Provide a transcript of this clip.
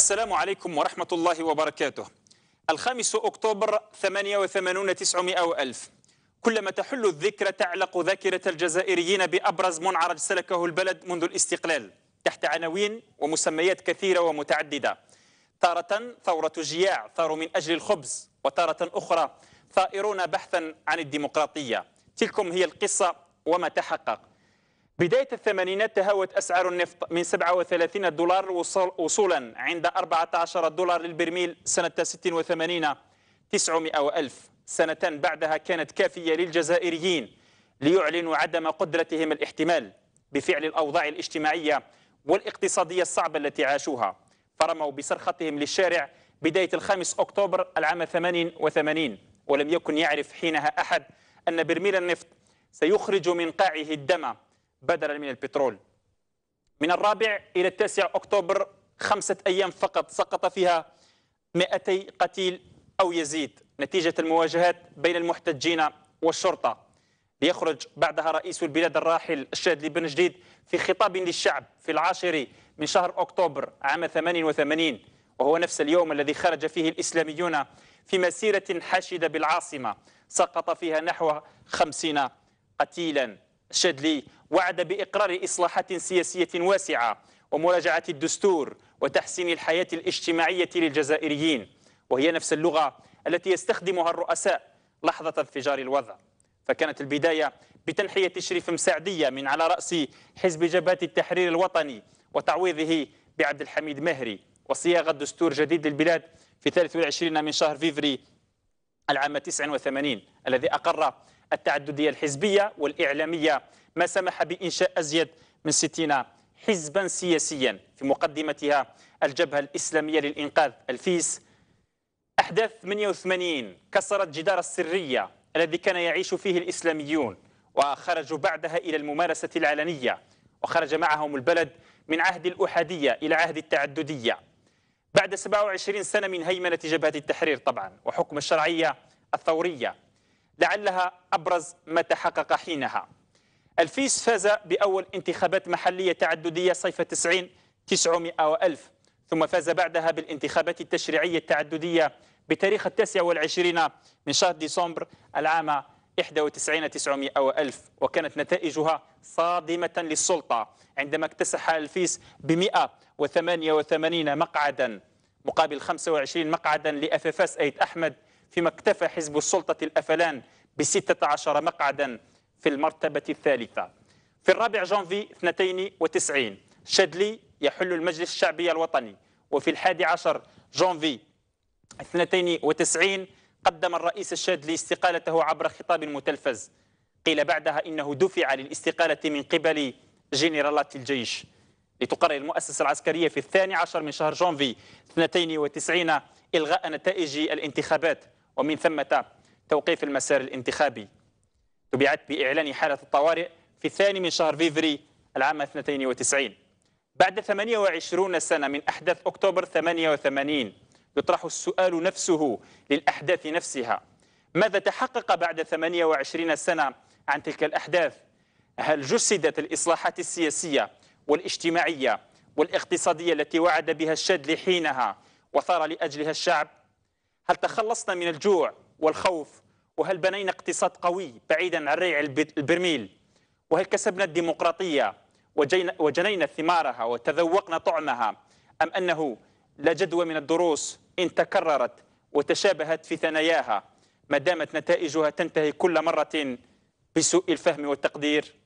السلام عليكم ورحمة الله وبركاته الخامس أكتوبر 88 900 وألف كلما تحل الذكرى تعلق ذاكرة الجزائريين بأبرز منعرج سلكه البلد منذ الاستقلال تحت عناوين ومسميات كثيرة ومتعددة تارة ثورة جياع ثاروا من أجل الخبز وتارة أخرى ثائرون بحثا عن الديمقراطية تلكم هي القصة وما تحقق بداية الثمانينات تهاوت أسعار النفط من 37 دولار وصولا عند 14 دولار للبرميل سنة 86 900 ألف سنة بعدها كانت كافية للجزائريين ليعلنوا عدم قدرتهم الاحتمال بفعل الأوضاع الاجتماعية والاقتصادية الصعبة التي عاشوها فرموا بصرختهم للشارع بداية الخامس أكتوبر العام 88 ولم يكن يعرف حينها أحد أن برميل النفط سيخرج من قاعه الدم بدلا من البترول من الرابع إلى التاسع أكتوبر خمسة أيام فقط سقط فيها 200 قتيل أو يزيد نتيجة المواجهات بين المحتجين والشرطة ليخرج بعدها رئيس البلاد الراحل الشاذلي بن جديد في خطاب للشعب في العاشر من شهر أكتوبر عام 88 وهو نفس اليوم الذي خرج فيه الإسلاميون في مسيرة حاشدة بالعاصمة سقط فيها نحو خمسين قتيلا شدلي وعد بإقرار إصلاحات سياسية واسعة ومراجعة الدستور وتحسين الحياة الاجتماعية للجزائريين وهي نفس اللغة التي يستخدمها الرؤساء لحظة انفجار الوضع فكانت البداية بتنحية شريف مساعدية من على رأس حزب جبهة التحرير الوطني وتعويضه بعبد الحميد مهري وصياغة دستور جديد للبلاد في 23 من شهر فيفري العام 89 الذي أقر التعددية الحزبية والإعلامية ما سمح بإنشاء أزيد من 60 حزبا سياسيا في مقدمتها الجبهة الإسلامية للإنقاذ الفيس أحداث 88 كسرت جدار السرية الذي كان يعيش فيه الإسلاميون وخرجوا بعدها إلى الممارسة العلنية وخرج معهم البلد من عهد الأحادية إلى عهد التعددية بعد 27 سنة من هيمنة جبهة التحرير طبعا وحكم الشرعية الثورية لعلها أبرز ما تحقق حينها الفيس فاز بأول انتخابات محلية تعددية صيف 90 900 وألف ثم فاز بعدها بالانتخابات التشريعية التعددية بتاريخ التاسع والعشرين من شهر ديسمبر العام 91 900 وألف وكانت نتائجها صادمة للسلطة عندما اكتسح الفيس ب 188 مقعدا مقابل 25 مقعدا لأفافاس أيت أحمد فيما اكتفى حزب السلطة الأفلان الأفلان ب16 مقعدا في المرتبة الثالثة في الرابع جانفي 92 شادلي يحل المجلس الشعبي الوطني وفي الحادي عشر جانفي 92 قدم الرئيس الشادلي استقالته عبر خطاب متلفز قيل بعدها إنه دفع للاستقالة من قبل جنرالات الجيش لتقرر المؤسسة العسكرية في الثاني عشر من شهر جانفي 92 إلغاء نتائج الانتخابات ومن ثمة توقيف المسار الانتخابي تبعت بإعلان حالة الطوارئ في الثاني من شهر فيفري العام 92 بعد 28 سنة من أحداث أكتوبر 88 يطرح السؤال نفسه للأحداث نفسها ماذا تحقق بعد 28 سنة عن تلك الأحداث؟ هل جسدت الإصلاحات السياسية والاجتماعية والاقتصادية التي وعد بها الشد حينها وثار لأجلها الشعب؟ هل تخلصنا من الجوع والخوف وهل بنينا اقتصاد قوي بعيدا عن ريع البرميل وهل كسبنا الديمقراطية وجنينا ثمارها وتذوقنا طعمها أم أنه لا جدوى من الدروس إن تكررت وتشابهت في ثناياها ما دامت نتائجها تنتهي كل مرة بسوء الفهم والتقدير